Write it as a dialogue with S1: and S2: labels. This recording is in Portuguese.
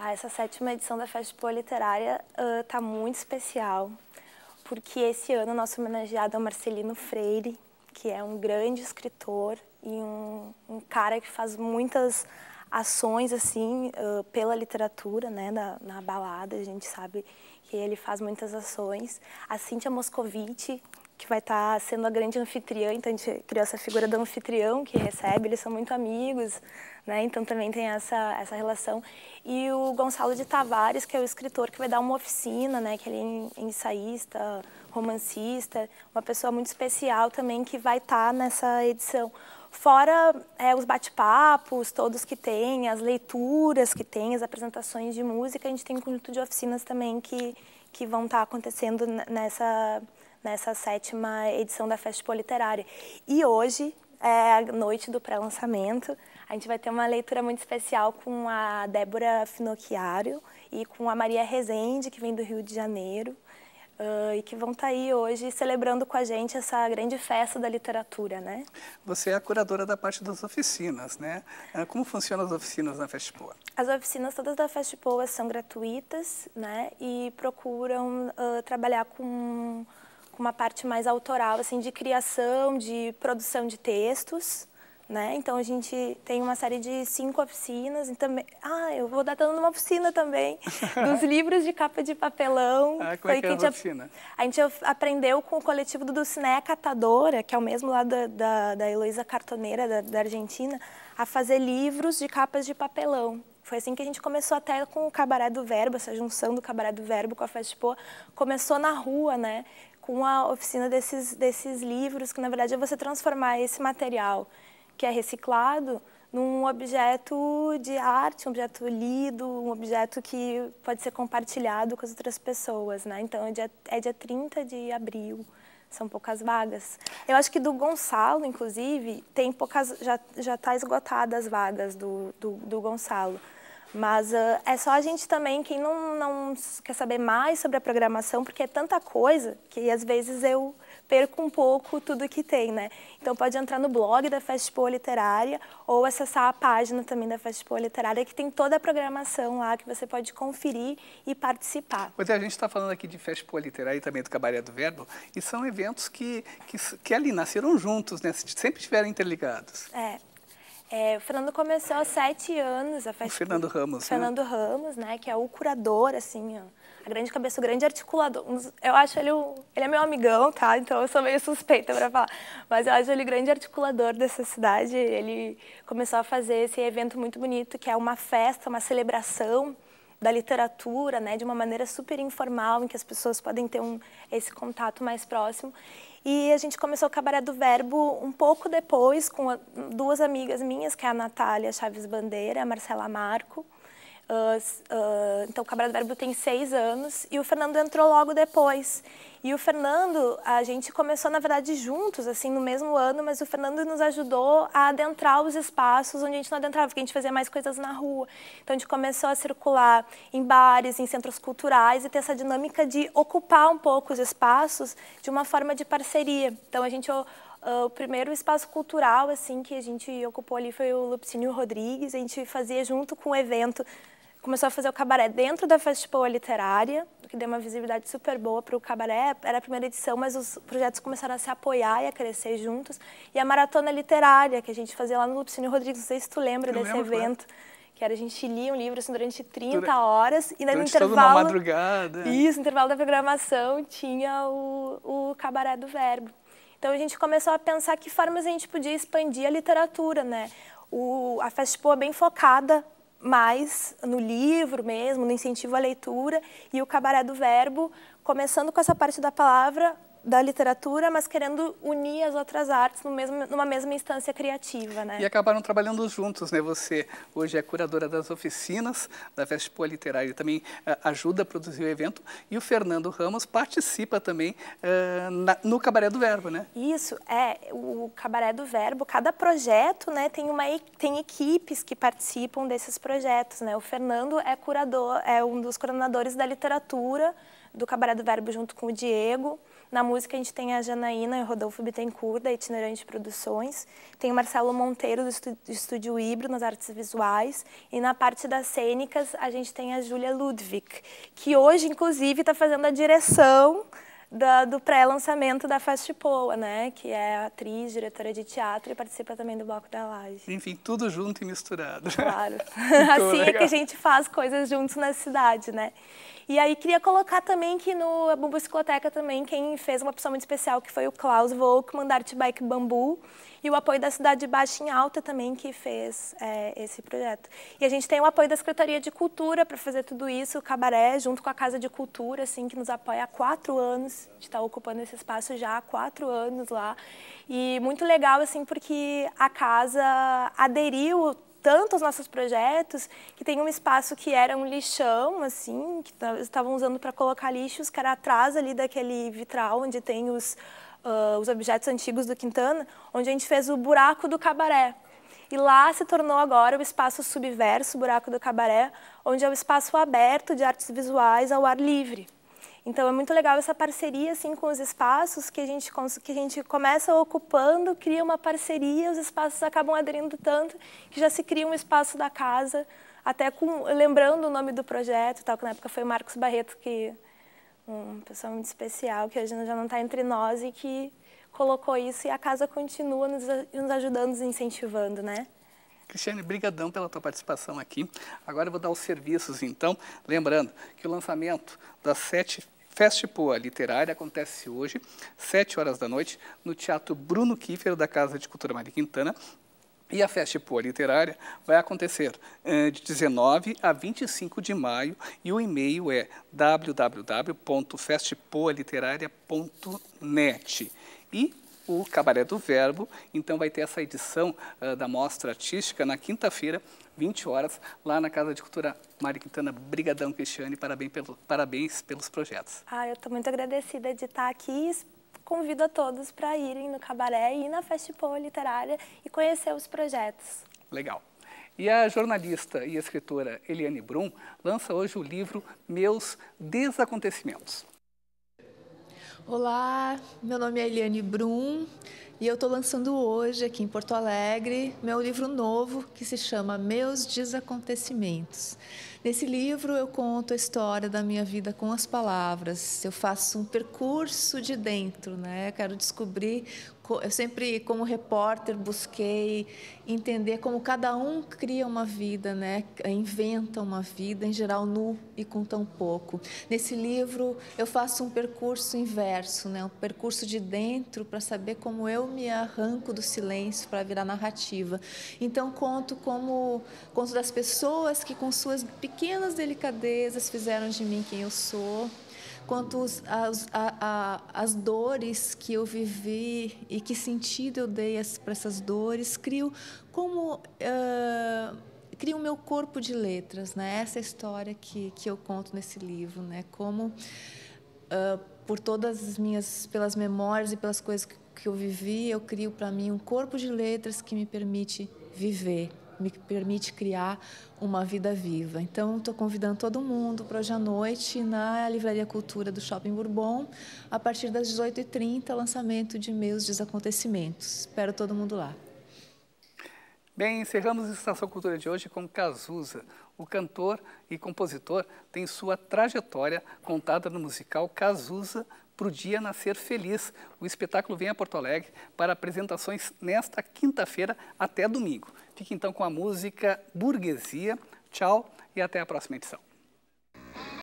S1: Ah, essa sétima edição da Festa Expo Literária está ah, uh, muito especial, porque esse ano nosso homenageado é o Marcelino Freire, que é um grande escritor e um, um cara que faz muitas ações assim uh, pela literatura, né, na, na, balada, a gente sabe que ele faz muitas ações. A Cíntia Moscovici, que vai estar tá sendo a grande anfitriã, então a gente criou essa figura do anfitrião que recebe, eles são muito amigos, né? Então também tem essa essa relação e o Gonçalo de Tavares, que é o escritor que vai dar uma oficina, né, que ele é ensaísta, romancista, uma pessoa muito especial também que vai estar tá nessa edição. Fora é, os bate-papos, todos que tem, as leituras que tem, as apresentações de música, a gente tem um conjunto de oficinas também que, que vão estar tá acontecendo nessa nessa sétima edição da Festival Literária. E hoje é a noite do pré-lançamento. A gente vai ter uma leitura muito especial com a Débora Finocchiaro e com a Maria Rezende, que vem do Rio de Janeiro. Uh, e que vão estar tá aí hoje celebrando com a gente essa grande festa da literatura, né?
S2: Você é a curadora da parte das oficinas, né? Como funcionam as oficinas na Festipoa?
S1: As oficinas todas da Festipoa são gratuitas, né? E procuram uh, trabalhar com com uma parte mais autoral, assim, de criação, de produção de textos. Né? Então a gente tem uma série de cinco oficinas e também, ah, eu vou dar dando uma oficina também dos livros de capa de papelão. Ah, como é que é a, a oficina? A gente aprendeu com o coletivo do Dulcinea Catadora, que é o mesmo lá da, da, da Heloísa Cartoneira da, da Argentina, a fazer livros de capas de papelão. Foi assim que a gente começou até com o Cabaré do Verbo, essa junção do Cabaré do Verbo com a Festa Poa. Começou na rua, né? com a oficina desses, desses livros, que na verdade é você transformar esse material que é reciclado num objeto de arte, um objeto lido, um objeto que pode ser compartilhado com as outras pessoas, né? Então é dia, é dia 30 de abril, são poucas vagas. Eu acho que do Gonçalo, inclusive, tem poucas, já está esgotadas as vagas do, do, do Gonçalo. Mas uh, é só a gente também, quem não, não quer saber mais sobre a programação, porque é tanta coisa que às vezes eu perco um pouco tudo que tem, né? Então pode entrar no blog da Festipoa Literária ou acessar a página também da Festipoa Literária, que tem toda a programação lá que você pode conferir e participar.
S2: Pois é, a gente está falando aqui de Festipoa Literária e também do Cabaré do Verbo, e são eventos que, que, que ali nasceram juntos, né? Sempre estiveram interligados.
S1: É, é, o Fernando começou há sete anos a festa. O Fernando
S2: Ramos. O né? Fernando
S1: né? Ramos, né? Que é o curador, assim, ó, a grande cabeça, o grande articulador. Eu acho ele o, ele é meu amigão, tá? Então eu sou meio suspeita para falar, mas eu acho ele grande articulador dessa cidade. Ele começou a fazer esse evento muito bonito, que é uma festa, uma celebração da literatura, né, de uma maneira super informal, em que as pessoas podem ter um, esse contato mais próximo. E a gente começou o Cabaré do Verbo um pouco depois, com a, duas amigas minhas, que é a Natália Chaves Bandeira, a Marcela Marco, Uh, uh, então, o Cabral do Verbo tem seis anos e o Fernando entrou logo depois. E o Fernando, a gente começou, na verdade, juntos, assim, no mesmo ano, mas o Fernando nos ajudou a adentrar os espaços onde a gente não adentrava, porque a gente fazia mais coisas na rua. Então, a gente começou a circular em bares, em centros culturais e ter essa dinâmica de ocupar um pouco os espaços de uma forma de parceria. Então, a gente Uh, o primeiro espaço cultural assim que a gente ocupou ali foi o Lupicínio Rodrigues. A gente fazia junto com o evento começou a fazer o cabaré dentro da Festival Literária, que deu uma visibilidade super boa para o cabaré. Era a primeira edição, mas os projetos começaram a se apoiar e a crescer juntos. E a Maratona Literária, que a gente fazia lá no Lupicínio Rodrigues, não sei se tu lembra Eu desse lembro, evento. Claro que era a gente lia um livro assim, durante 30 horas e no intervalo toda uma
S2: madrugada. Isso,
S1: no intervalo da programação tinha o, o cabaré do verbo. Então a gente começou a pensar que formas a gente podia expandir a literatura, né? O, a Festipo é bem focada mais no livro mesmo, no incentivo à leitura e o cabaré do verbo, começando com essa parte da palavra da literatura, mas querendo unir as outras artes no mesmo, numa mesma instância criativa, né? E
S2: acabaram trabalhando juntos, né? Você hoje é curadora das oficinas da Festival Literária e também uh, ajuda a produzir o evento. E o Fernando Ramos participa também uh, na, no Cabaré do Verbo, né? Isso, é. O Cabaré do Verbo, cada
S1: projeto, né, tem, uma, tem equipes que participam desses projetos, né? O Fernando é curador, é um dos coordenadores da literatura do Cabaré do Verbo junto com o Diego. Na música a gente tem a Janaína e Rodolfo Bittencourt, da Itinerante Produções, tem o Marcelo Monteiro, do, Estúdio Ibro, nas artes visuais, e na parte das cênicas a gente tem a Júlia Ludwig, que hoje, inclusive, está fazendo a direção da, do pré-lançamento da Fastipoa, né? Que é atriz, diretora de teatro e participa também do Bloco da Laje.
S2: Enfim, tudo junto e misturado. Claro.
S1: assim legal. é que a gente faz coisas juntos na cidade, né? E aí queria colocar também que no Bambu Cicloteca também quem fez uma opção muito especial, que foi o Klaus Volkmann da Bike Bambu, e o apoio da Cidade Baixa em Alta também, que fez é, esse projeto. E a gente tem o apoio da Secretaria de Cultura para fazer tudo isso, o Cabaré, junto com a Casa de Cultura, assim, que nos apoia há quatro anos, a gente está ocupando esse espaço já há quatro anos lá. E muito legal, assim, porque a casa aderiu tanto os nossos projetos que tem um espaço que era um lixão, assim, que estavam usando para colocar lixo, os era atrás ali daquele vitral onde tem os, uh, os objetos antigos do Quintana, onde a gente fez o buraco do cabaré. E lá se tornou agora o espaço subverso, o buraco do cabaré, onde é o espaço aberto de artes visuais ao ar livre. Então é muito legal essa parceria assim com os espaços que a gente que a gente começa ocupando, cria uma parceria, os espaços acabam aderindo tanto que já se cria um espaço da casa, até com, lembrando o nome do projeto, tal que na época foi o Marcos Barreto que um pessoal muito especial que hoje já não está entre nós e que colocou isso e a casa continua nos, nos ajudando, nos incentivando, né?
S2: Cristiane, brigadão pela tua participação aqui. Agora eu vou dar os serviços, então. Lembrando que o lançamento das sete Fest Poa Literária acontece hoje, 7 horas da noite, no Teatro Bruno Kiefer, da Casa de Cultura Maria Quintana, e a Festa Poa Literária vai acontecer eh, de 19 a 25 de maio e o e-mail é www.festpoaliteraria.net. E o Cabaré do Verbo. Então vai ter essa edição uh, da Mostra Artística na quinta-feira, 20 horas, lá na Casa de Cultura Mari Quintana. Brigadão, Cristiane, parabéns, pelo, parabéns pelos projetos.
S1: Ah, eu estou muito agradecida de estar aqui convido a todos para irem no Cabaré e na Festipo Literária e conhecer os projetos.
S2: Legal. E a jornalista e escritora Eliane Brum lança hoje o livro Meus Desacontecimentos.
S3: Olá, meu nome é Eliane Brum e eu estou lançando hoje aqui em Porto Alegre meu livro novo que se chama Meus Desacontecimentos. Nesse livro eu conto a história da minha vida com as palavras. Eu faço um percurso de dentro, né? Eu quero descobrir. Eu sempre, como repórter, busquei entender como cada um cria uma vida, né? Inventa uma vida, em geral nu e com tão pouco. Nesse livro eu faço um percurso inverso, né? Um percurso de dentro para saber como eu me arranco do silêncio para virar narrativa. Então conto como conto das pessoas que com suas pequenas pequenas delicadezas fizeram de mim quem eu sou, quanto os, as, a, a, as dores que eu vivi e que sentido eu dei para essas dores, crio como. Uh, crio o meu corpo de letras, né? Essa é história que, que eu conto nesse livro, né? Como uh, por todas as minhas, pelas memórias e pelas coisas que, que eu vivi, eu crio para mim um corpo de letras que me permite viver me permite criar uma vida viva. Então, estou convidando todo mundo para hoje à noite na Livraria Cultura do Shopping Bourbon, a partir das 18h30, lançamento de meus desacontecimentos. Espero todo mundo lá.
S2: Bem, encerramos a Estação Cultura de hoje com Cazuza. O cantor e compositor tem sua trajetória contada no musical Cazuza, para o Dia Nascer Feliz. O espetáculo vem a Porto Alegre para apresentações nesta quinta-feira até domingo. Fique então com a música Burguesia. Tchau e até a próxima edição.